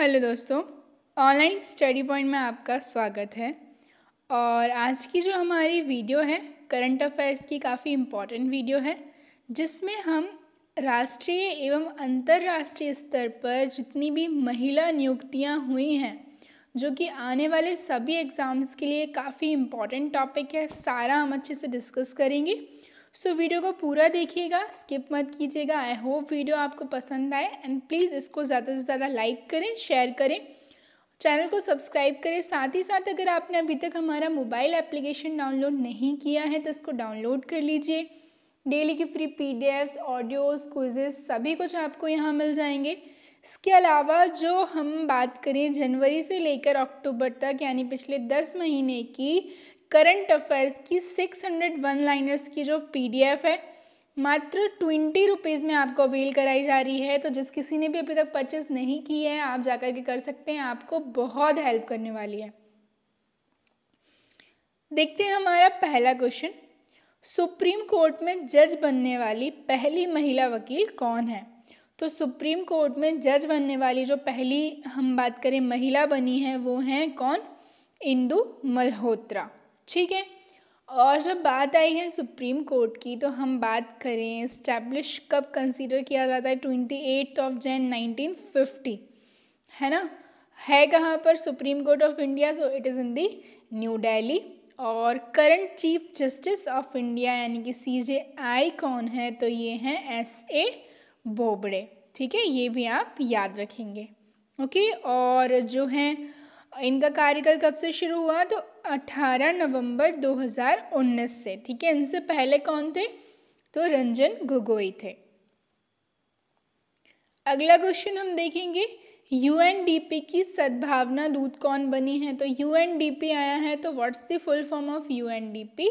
hello दोस्तों online study point में आपका स्वागत है और आज की जो हमारी वीडियो है करंट अफेयर्स की काफ़ी इम्पॉर्टेंट वीडियो है जिसमें हम राष्ट्रीय एवं अंतर्राष्ट्रीय स्तर पर जितनी भी महिला नियुक्तियां हुई हैं जो कि आने वाले सभी एग्ज़ाम्स के लिए काफ़ी इम्पॉर्टेंट टॉपिक है सारा हम अच्छे से डिस्कस करेंगे सो so, वीडियो को पूरा देखिएगा स्किप मत कीजिएगा आई होप वीडियो आपको पसंद आए एंड प्लीज़ इसको ज़्यादा से ज़्यादा लाइक करें शेयर करें चैनल को सब्सक्राइब करें साथ ही साथ अगर आपने अभी तक हमारा मोबाइल एप्लीकेशन डाउनलोड नहीं किया है तो इसको डाउनलोड कर लीजिए डेली की free P D Fs audios quizzes सभी कुछ आपको यहाँ मिल जाएंगे इसके अलावा जो हम बात करें जनवरी से लेकर अक्टूबर तक यानी पिछले दस महीने की करंट अफेयर्स की हंड्रेड वन लाइनर्स की जो पीडीएफ है मात्र ट्वेंटी रुपीज़ में आपको अवेल कराई जा रही है तो जिस किसी ने भी अभी तक परचेस नहीं की है आप जाकर के कर सकते हैं आपको बहुत हेल्प करने वाली है देखते हैं हमारा पहला क्वेश्चन सुप्रीम कोर्ट में जज बनने वाली पहली महिला वकील कौन है तो सुप्रीम कोर्ट में जज बनने वाली जो पहली हम बात करें महिला बनी है वो हैं कौन इंदु मल्होत्रा ठीक है और जब बात आई है सुप्रीम कोर्ट की तो हम बात करें इस्टेब्लिश कब कंसीडर किया जाता है twenty eight of Jan nineteen fifty है ना है कहाँ पर supreme court of India so it is in the new Delhi और current chief justice of India यानी कि सी जे आई कौन है तो ये हैं एस ए बोबड़े ठीक है ये भी आप याद रखेंगे ओके और जो हैं इनका कार्यकाल कब से शुरू हुआ तो 18 नवंबर 2019 से ठीक है इनसे पहले कौन थे तो रंजन गोगोई थे अगला क्वेश्चन हम देखेंगे यूएनडीपी की सद्भावना दूत कौन बनी है तो यूएनडीपी आया है तो what's the full form of UNDP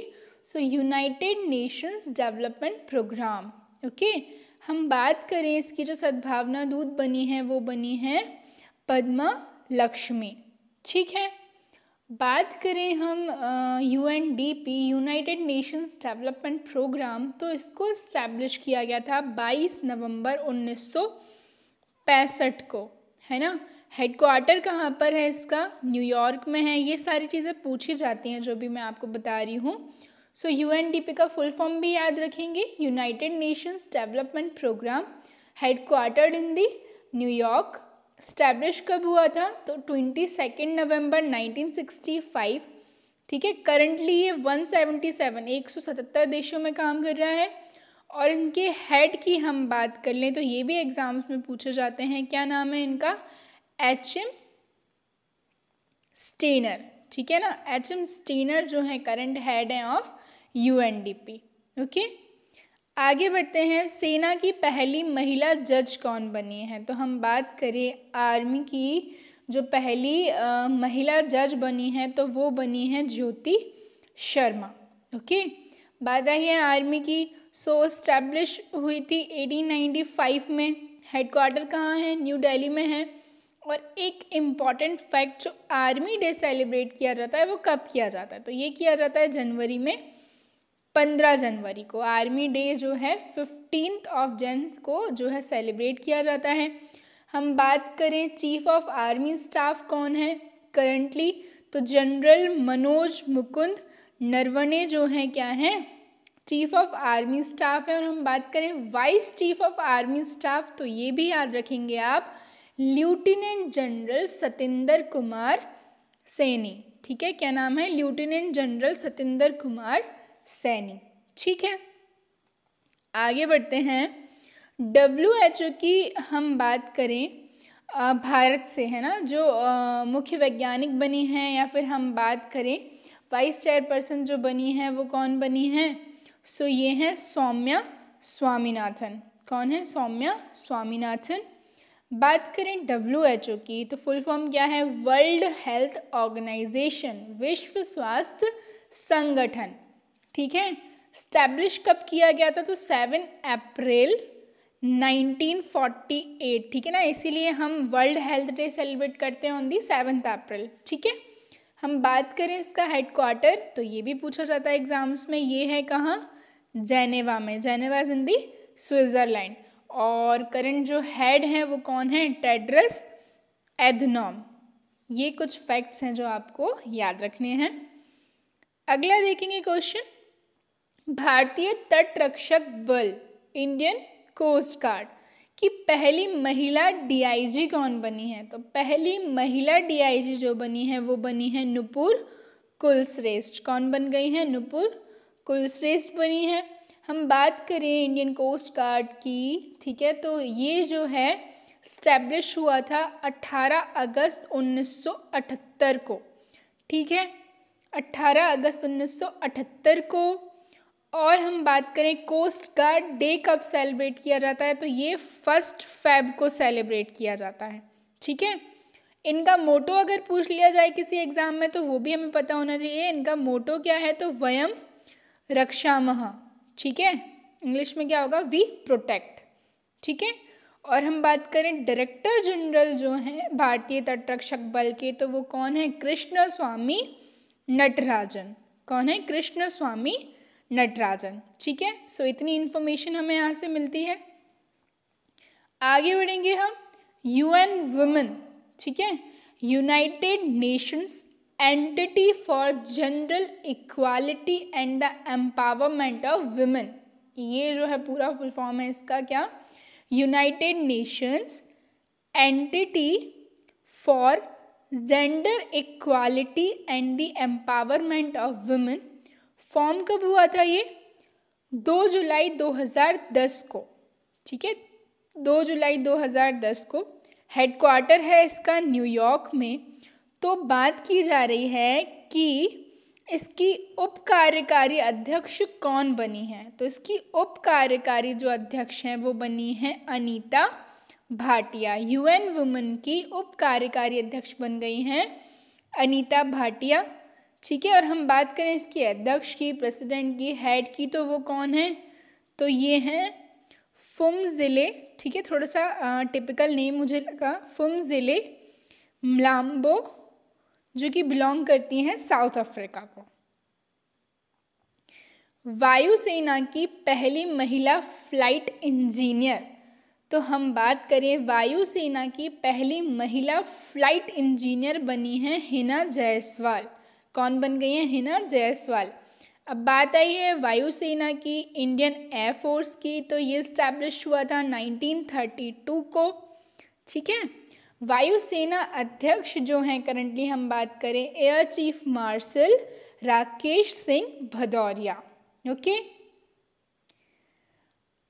so united Nations development programme okay हम बात करें इसकी जो सद्भावना दूत बनी है वो बनी है पद्मा लक्ष्मी ठीक है बात करें हम U N D P united Nations development programme तो इसको इस्टेब्लिश किया गया था 22 नवंबर 1965 को है ना हेडक्वार्टर कहाँ पर है इसका न्यूयॉर्क में है ये सारी चीज़ें पूछी जाती हैं जो भी मैं आपको बता रही हूँ so U N D P का फुल फॉर्म भी याद रखेंगे United Nations development Programme headquartered in the New York establish कब हुआ था तो ट्वेंटी सेकेंड नवम्बर नाइनटीन सिक्सटी फाइव ठीक है करंटली ये वन सेवेंटी सेवन एक सौ सतहत्तर देशों में काम कर रहा है और इनके हेड की हम बात कर लें तो ये भी एग्ज़ाम्स में पूछे जाते हैं क्या नाम है इनका एच एम स्टेनर ठीक है ना एच एम स्टेनर जो है करंट हेड है of U N D P okay आगे बढ़ते हैं सेना की पहली महिला जज कौन बनी है तो हम बात करें आर्मी की जो पहली आ, महिला जज बनी है तो वो बनी है ज्योति शर्मा ओके बात आई है आर्मी की सो स्टैब्लिश हुई थी 1895 में हेडक्वार्टर कहाँ है न्यू दिल्ली में है और एक इम्पॉर्टेंट फैक्ट जो आर्मी डे सेलिब्रेट किया जाता है वो कब किया जाता है तो ये किया जाता है जनवरी में पंद्रह जनवरी को आर्मी डे जो है फिफ्टीन ऑफ जन को जो है सेलिब्रेट किया जाता है हम बात करें चीफ ऑफ आर्मी स्टाफ कौन है करंटली तो जनरल मनोज मुकुंद नरवणे जो हैं क्या हैं चीफ ऑफ आर्मी स्टाफ है और हम बात करें vice chief of army staff तो ये भी याद रखेंगे आप ल्यूटिनेंट जनरल सतेंद्र कुमार सैनी ठीक है क्या नाम है लेफ्टिनेंट जनरल सतेंद्र कुमार सैनी ठीक है आगे बढ़ते हैं डब्ल्यू एच ओ की हम बात करें भारत से है ना जो मुख्य वैज्ञानिक बने हैं या फिर हम बात करें वाइस चेयरपर्सन जो बनी है वो कौन बनी है सो ये हैं सौम्या स्वामीनाथन कौन है सौम्या स्वामीनाथन बात करें डब्ल्यू एच ओ की तो फुल फॉर्म क्या है वर्ल्ड हेल्थ ऑर्गेनाइजेशन विश्व स्वास्थ्य संगठन ठीक है स्टैब्लिश कब किया गया था तो सेवन अप्रैल 1948 ठीक है ना इसीलिए हम वर्ल्ड हेल्थ डे सेलिब्रेट करते हैं ऑन दी सेवन्थ अप्रैल ठीक है हम बात करें इसका हेडक्वार्टर तो ये भी पूछा जाता है एग्जाम्स में ये है कहाँ जेनेवा में Geneva is in the Switzerland और करंट जो हेड है वो कौन है टेड्रस एधनॉम ये कुछ फैक्ट्स हैं जो आपको याद रखने हैं अगला देखेंगे क्वेश्चन भारतीय तटरक्षक बल इंडियन कोस्ट गार्ड की पहली महिला डीआईजी कौन बनी है तो पहली महिला डीआईजी जो बनी है वो बनी है नुपुर कुलश्रेष्ठ कौन बन गई है नुपुर कुलश्रेष्ठ बनी है हम बात करें इंडियन कोस्ट गार्ड की ठीक है तो ये जो है स्टैब्लिश हुआ था 18 अगस्त 1978 को ठीक है 18 अगस्त 1978 को और हम बात करें कोस्ट गार्ड डे कब सेलिब्रेट किया जाता है तो ये फर्स्ट फेब को सेलिब्रेट किया जाता है ठीक है इनका मोटो अगर पूछ लिया जाए किसी एग्ज़ाम में तो वो भी हमें पता होना चाहिए इनका मोटो क्या है तो वयम रक्षा महा ठीक है इंग्लिश में क्या होगा वी प्रोटेक्ट ठीक है और हम बात करें डायरेक्टर जनरल जो हैं भारतीय तटरक्षक बल के तो वो कौन है कृष्ण स्वामी नटराजन कौन है कृष्ण स्वामी नटराजन ठीक है सो इतनी इन्फॉर्मेशन हमें यहाँ से मिलती है आगे बढ़ेंगे हम यू एन वुमेन ठीक है united nations entity for gender equality and the empowerment of women ये जो है पूरा फुल फॉर्म है इसका क्या united nations entity for gender equality and the empowerment of women form कब हुआ था ये दो जुलाई 2010 को ठीक है दो जुलाई 2010 को हेडक्वार्टर है इसका न्यूयॉर्क में तो बात की जा रही है कि इसकी उप कार्यकारी अध्यक्ष कौन बनी है तो इसकी उप कार्यकारी जो अध्यक्ष हैं वो बनी हैं अनीता भाटिया यूएन वुमेन की उप कार्यकारी अध्यक्ष बन गई हैं अनीता भाटिया ठीक है और हम बात करें इसकी अध्यक्ष की प्रेसिडेंट की हेड की तो वो कौन है तो ये हैं फुम ज़िले ठीक है थोड़ा सा आ, टिपिकल नेम मुझे लगा फुम ज़िले मलाम्बो जो कि बिलोंग करती हैं साउथ अफ्रीका को वायुसेना की पहली महिला फ्लाइट इंजीनियर तो हम बात करें वायुसेना की पहली महिला फ्लाइट इंजीनियर बनी है हिना जायसवाल कौन बन गई हैं हिना जायसवाल अब बात आई है वायुसेना की इंडियन एयरफोर्स की तो ये इस्टेब्लिश हुआ था 1932 को ठीक है वायुसेना अध्यक्ष जो हैं करंटली हम बात करें air chief marshal Rakesh Singh Bhadauria okay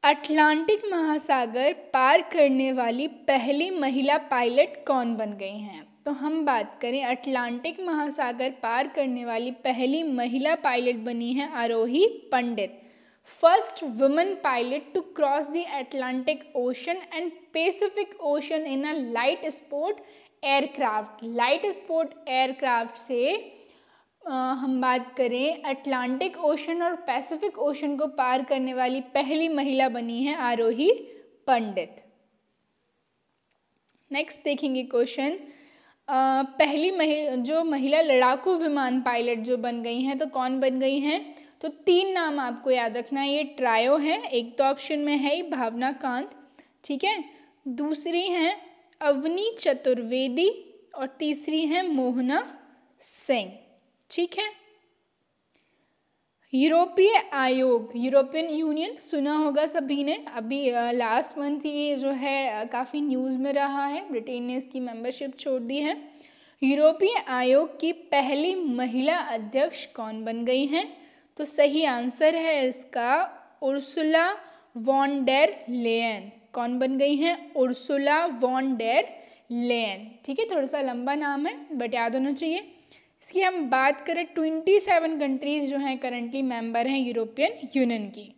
Atlantic महासागर पार करने वाली पहली महिला पायलट कौन बन गई हैं तो हम बात करें अटलांटिक महासागर पार करने वाली पहली महिला पायलट बनी है Arohi Pandit first women pilot to cross the Atlantic ocean and Pacific ocean in a light sport aircraft light sport aircraft से आ, हम बात करें अटलांटिक ओशन और पैसिफिक ओशन को पार करने वाली पहली महिला बनी है आरोही पंडित नेक्स्ट देखेंगे क्वेश्चन पहली महि जो महिला लड़ाकू विमान पायलट जो बन गई हैं तो कौन बन गई हैं तो तीन नाम आपको याद रखना है ये ट्रायो है एक तो ऑप्शन में है ही भावना कांत ठीक है दूसरी हैं अवनी चतुर्वेदी और तीसरी हैं मोहना सिंह ठीक है यूरोपीय आयोग यूरोपियन यूनियन सुना होगा सभी ने अभी लास्ट मंथ ये जो है काफ़ी न्यूज़ में रहा है ब्रिटेन ने इसकी मेंबरशिप छोड़ दी है यूरोपीय आयोग की पहली महिला अध्यक्ष कौन बन गई हैं तो सही आंसर है इसका उर्सुला वॉन डेर लेन कौन बन गई हैं उर्सुला वॉन डेर लेन ठीक है थोड़ा सा लंबा नाम है बट याद होना चाहिए इसकी हम बात करें ट्वेंटी सेवन कंट्रीज़ जो हैं करंटली मेंबर हैं यूरोपियन यूनियन की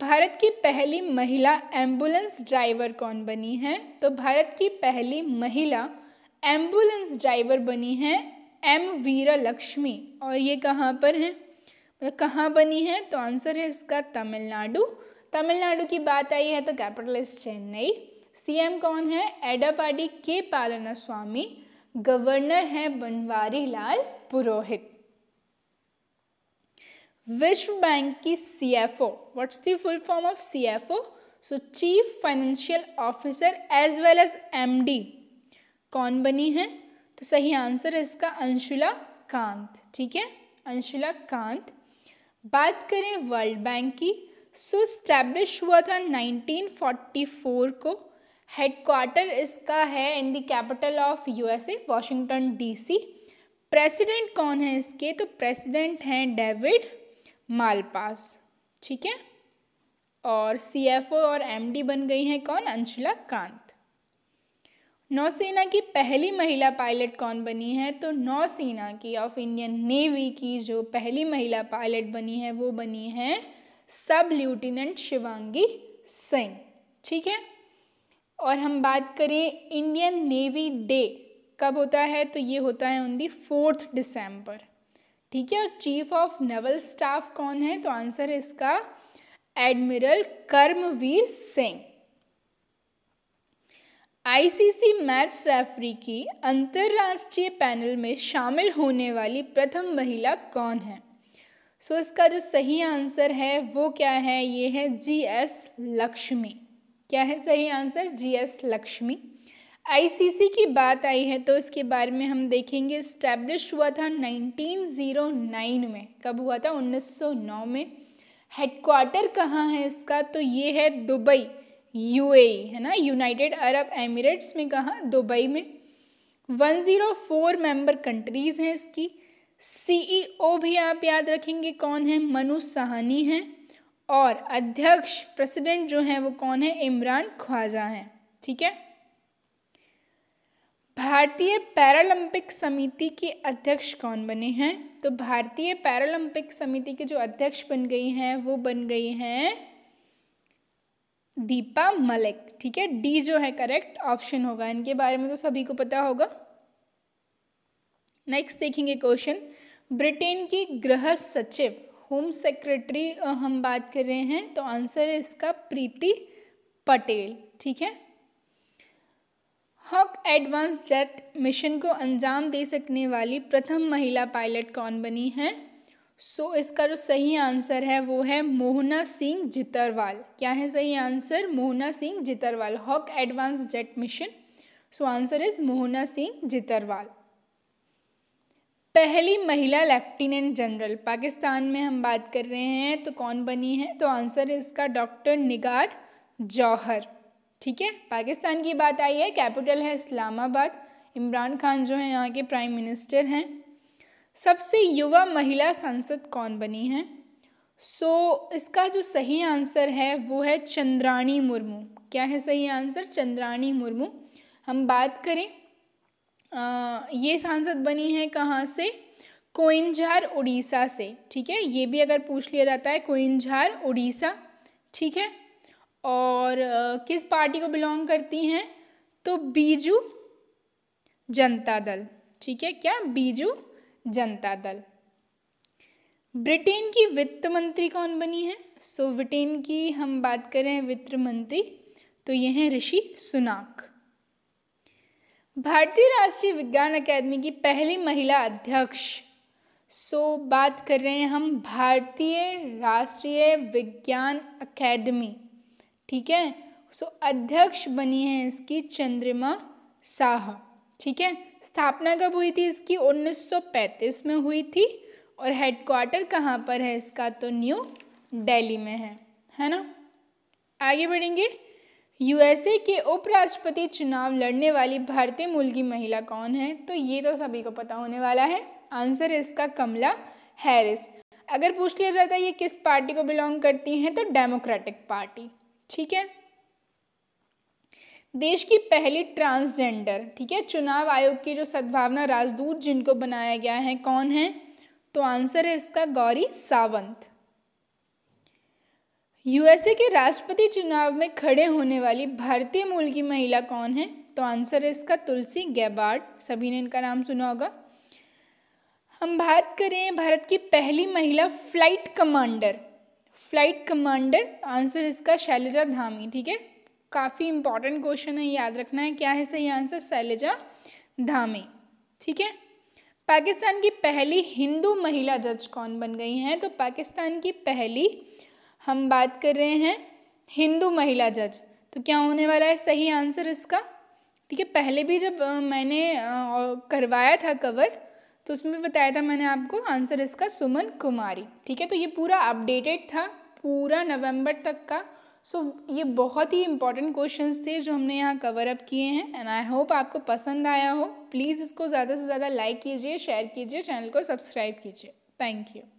भारत की पहली महिला एम्बुलेंस ड्राइवर कौन बनी है तो भारत की पहली महिला एम्बुलेंस ड्राइवर बनी है एम वीरा लक्ष्मी और ये कहाँ पर है मतलब कहाँ बनी है तो आंसर है इसका तमिलनाडु तमिलनाडु की बात आई है तो कैपिटलिस्ट चेन्नई सीएम कौन है एडापाडी के पालना स्वामी गवर्नर है बनवारी लाल पुरोहित विश्व बैंक की CFO what's the full form of CFO so chief financial officer as well as MD कौन बनी है तो सही आंसर है इसका अंशुला कांत ठीक है अंशुला कांत बात करें वर्ल्ड बैंक की सो so, स्टैब्लिश हुआ था 1944 को हेडक्वार्टर इसका है in the capital of USA Washington DC president कौन है इसके तो प्रेसिडेंट हैं डेविड मालपास ठीक है और सीएफओ और एमडी बन गई हैं कौन अंशुला कांत नौसेना की पहली महिला पायलट कौन बनी है तो नौसेना की ऑफ इंडियन नेवी की जो पहली महिला पायलट बनी है वो बनी है सब लेफ्टिनेंट शिवांगी सिंह ठीक है और हम बात करें इंडियन नेवी डे कब होता है तो ये होता है ऑन दी फोर्थ डिसम्बर ठीक है और चीफ ऑफ नेवल स्टाफ कौन है तो आंसर है इसका admiral Karambir Singh ICC match referee की अंतर्राष्ट्रीय पैनल में शामिल होने वाली प्रथम महिला कौन है सो so, इसका जो सही आंसर है वो क्या है ये है जी एस लक्ष्मी क्या है सही answer G S Lakshmi ICC की बात आई है तो इसके बारे में हम देखेंगे इस्टेब्लिश हुआ था 1909 में कब हुआ था 1909 में हेडक्वार्टर कहाँ है इसका तो ये है दुबई यूएई e, है ना यूनाइटेड अरब एमिरेट्स में कहाँ दुबई में 104 मेंबर कंट्रीज़ हैं इसकी सीईओ e भी आप याद रखेंगे कौन है मनु सहानी हैं और अध्यक्ष प्रेसिडेंट जो हैं वो कौन है इमरान ख्वाजा हैं ठीक है भारतीय पैरालंपिक समिति के अध्यक्ष कौन बने हैं तो भारतीय पैरालंपिक समिति के जो अध्यक्ष बन गई हैं वो बन गई हैं दीपा मलिक ठीक है डी जो है करेक्ट ऑप्शन होगा इनके बारे में तो सभी को पता होगा नेक्स्ट देखेंगे क्वेश्चन ब्रिटेन की गृह सचिव होम सेक्रेटरी हम बात कर रहे हैं तो आंसर है इसका प्रीति पटेल ठीक है हॉक एडवांस जेट मिशन को अंजाम दे सकने वाली प्रथम महिला पायलट कौन बनी है सो so, इसका जो सही आंसर है वो है मोहना सिंह जितरवाल क्या है सही answer Mohana Singh Jitarwal hawk advance jet mission so answer is Mohana Singh Jitarwal पहली महिला लेफ्टिनेंट जनरल पाकिस्तान में हम बात कर रहे हैं तो कौन बनी है तो आंसर है इसका डॉक्टर निगार जौहर ठीक है पाकिस्तान की बात आई है कैपिटल है इस्लामाबाद इमरान खान जो है यहाँ के प्राइम मिनिस्टर हैं सबसे युवा महिला सांसद कौन बनी है सो so, इसका जो सही आंसर है वो है चंद्राणी मुर्मू क्या है सही आंसर चंद्राणी मुर्मू हम बात करें ये सांसद बनी है कहाँ से कोइनझार उड़ीसा से ठीक है ये भी अगर पूछ लिया जाता है कोइनझार उड़ीसा ठीक है और आ, किस पार्टी को बिलोंग करती हैं तो बीजू जनता दल ठीक है क्या बीजू जनता दल ब्रिटेन की वित्त मंत्री कौन बनी है सो so, ब्रिटेन की हम बात करें वित्त मंत्री तो ये हैं ऋषि सुनाक भारतीय राष्ट्रीय विज्ञान अकेदमी की पहली महिला अध्यक्ष सो so, बात कर रहे हैं हम भारतीय राष्ट्रीय विज्ञान अकेदमी ठीक है सो so, अध्यक्ष बनी है इसकी चंद्रमा साह ठीक है स्थापना कब हुई थी इसकी 1935 में हुई थी और हेडक्वार्टर कहाँ पर है इसका तो न्यू दिल्ली में है है ना आगे बढ़ेंगे यूएसए के उपराष्ट्रपति चुनाव लड़ने वाली भारतीय मूल की महिला कौन है तो ये तो सभी को पता होने वाला है आंसर है इसका कमला हैरिस अगर पूछ लिया जाता है ये किस पार्टी को बिलोंग करती हैं तो डेमोक्रेटिक पार्टी ठीक है देश की पहली ट्रांसजेंडर ठीक है चुनाव आयोग की जो सद्भावना राजदूत जिनको बनाया गया है कौन है तो आंसर है इसका गौरी सावंत यूएसए के राष्ट्रपति चुनाव में खड़े होने वाली भारतीय मूल की महिला कौन है तो आंसर है इसका तुलसी गैबार्ड सभी ने इनका नाम सुना होगा हम बात करें भारत की पहली महिला flight commander flight commander answer इसका शैलजा धामी ठीक है काफ़ी इंपॉर्टेंट क्वेश्चन है याद रखना है क्या है सही आंसर शैलजा धामी ठीक है पाकिस्तान की पहली हिंदू महिला जज कौन बन गई हैं तो पाकिस्तान की पहली हम बात कर रहे हैं हिंदू महिला जज तो क्या होने वाला है सही आंसर इसका ठीक है पहले भी जब मैंने करवाया था कवर तो उसमें भी बताया था मैंने आपको आंसर इसका सुमन कुमारी ठीक है तो ये पूरा अपडेटेड था पूरा नवंबर तक का सो so, ये बहुत ही इंपॉर्टेंट क्वेश्चंस थे जो हमने यहाँ कवर अप किए हैं एंड आई होप आपको पसंद आया हो प्लीज़ इसको ज़्यादा से ज़्यादा लाइक कीजिए शेयर कीजिए चैनल को सब्सक्राइब कीजिए थैंक यू